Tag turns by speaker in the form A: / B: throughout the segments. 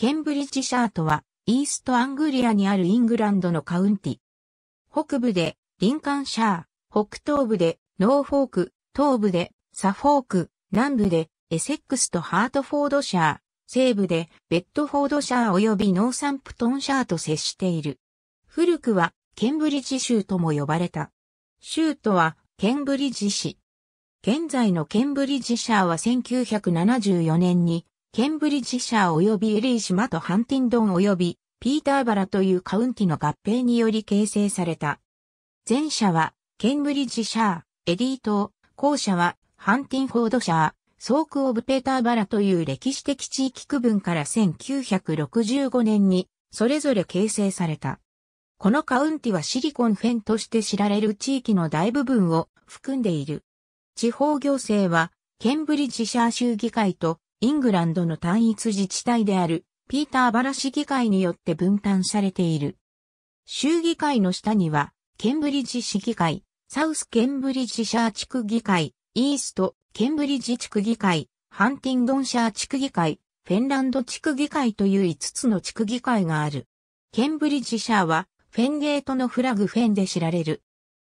A: ケンブリッジシャーとは、イーストアングリアにあるイングランドのカウンティ。北部で、リンカンシャー、北東部で、ノーフォーク、東部で、サフォーク、南部で、エセックスとハートフォードシャー、西部で、ベッドフォードシャー及びノーサンプトンシャーと接している。古くは、ケンブリッジ州とも呼ばれた。州とは、ケンブリッジ市。現在のケンブリッジシャーは1974年にケンブリッジシャー及びエリー島とハンティンドン及びピーターバラというカウンティの合併により形成された。前者はケンブリッジシャー、エリー島、後者はハンティンフォードシャー、ソーク・オブ・ペーターバラという歴史的地域区分から1965年にそれぞれ形成された。このカウンティはシリコンフェンとして知られる地域の大部分を含んでいる。地方行政はケンブリッジシャー州議会とイングランドの単一自治体である、ピーターバラ市議会によって分担されている。州議会の下には、ケンブリッジ市議会、サウスケンブリッジシャー地区議会、イースト、ケンブリッジ地区議会、ハンティンドンシャー地区議会、フェンランド地区議会という5つの地区議会がある。ケンブリッジシャーは、フェンゲートのフラグフェンで知られる。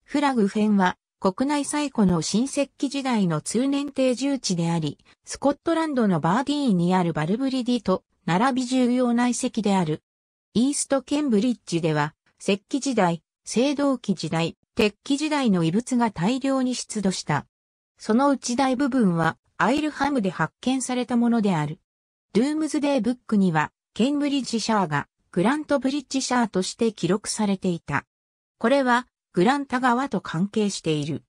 A: フラグフェンは、国内最古の新石器時代の通年定住地であり、スコットランドのバーディーンにあるバルブリディと並び重要な遺跡である。イーストケンブリッジでは、石器時代、青銅器時代、鉄器時代の遺物が大量に出土した。そのうち大部分はアイルハムで発見されたものである。ドゥームズデーブックには、ケンブリッジシャーがグラントブリッジシャーとして記録されていた。これはグランタ川と関係している。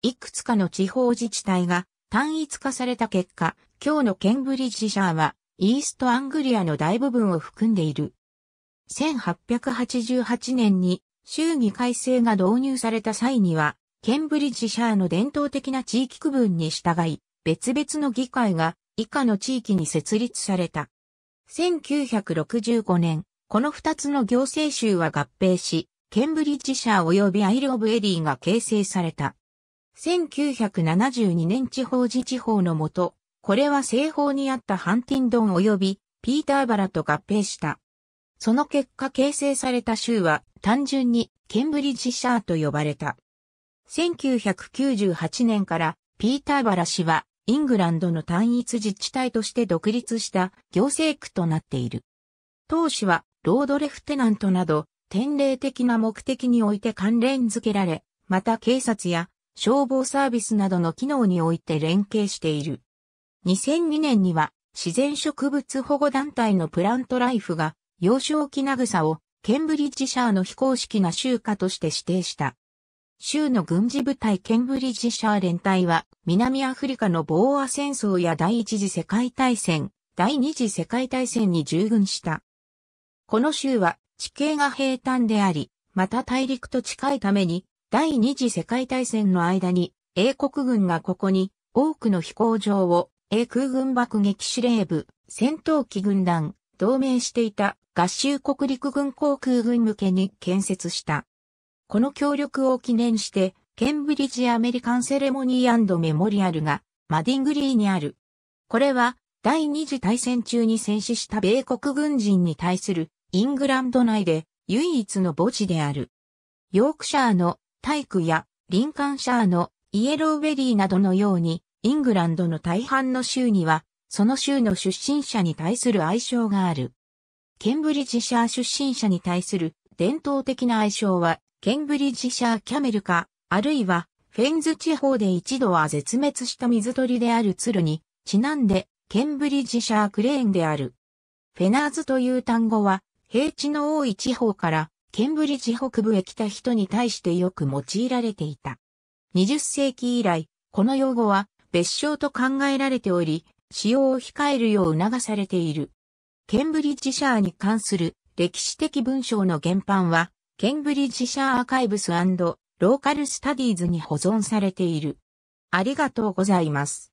A: いくつかの地方自治体が単一化された結果、今日のケンブリッジシャーは、イーストアングリアの大部分を含んでいる。1888年に州議改正が導入された際には、ケンブリッジシャーの伝統的な地域区分に従い、別々の議会が以下の地域に設立された。1965年、この2つの行政州は合併し、ケンブリッジシャー及びアイル・オブ・エリーが形成された。1972年地方自治法のもと、これは西方にあったハンティンドン及びピーターバラと合併した。その結果形成された州は単純にケンブリッジシャーと呼ばれた。1998年からピーターバラ氏はイングランドの単一自治体として独立した行政区となっている。当市はロードレフテナントなど典礼的な目的において関連づけられ、また警察や消防サービスなどの機能において連携している。2002年には自然植物保護団体のプラントライフが幼少期なサをケンブリッジシャーの非公式な州歌として指定した。州の軍事部隊ケンブリッジシャー連隊は南アフリカのボーア戦争や第一次世界大戦、第二次世界大戦に従軍した。この州は地形が平坦であり、また大陸と近いために、第二次世界大戦の間に、英国軍がここに多くの飛行場を英空軍爆撃司令部、戦闘機軍団、同盟していた合衆国陸軍航空軍向けに建設した。この協力を記念して、ケンブリッジアメリカンセレモニーメモリアルがマディングリーにある。これは第二次大戦中に戦死した米国軍人に対するイングランド内で唯一の墓地である。ヨークシャーの体育やリンカンシャーのイエローベリーなどのように、イングランドの大半の州には、その州の出身者に対する愛称がある。ケンブリッジシャー出身者に対する伝統的な愛称は、ケンブリッジシャーキャメルか、あるいは、フェンズ地方で一度は絶滅した水鳥である鶴に、ちなんで、ケンブリッジシャークレーンである。フェナーズという単語は、平地の多い地方からケンブリッジ北部へ来た人に対してよく用いられていた。20世紀以来、この用語は別称と考えられており、使用を控えるよう促されている。ケンブリッジシャーに関する歴史的文章の原版は、ケンブリッジシャーアーカイブスローカルスタディーズに保存されている。ありがとうございます。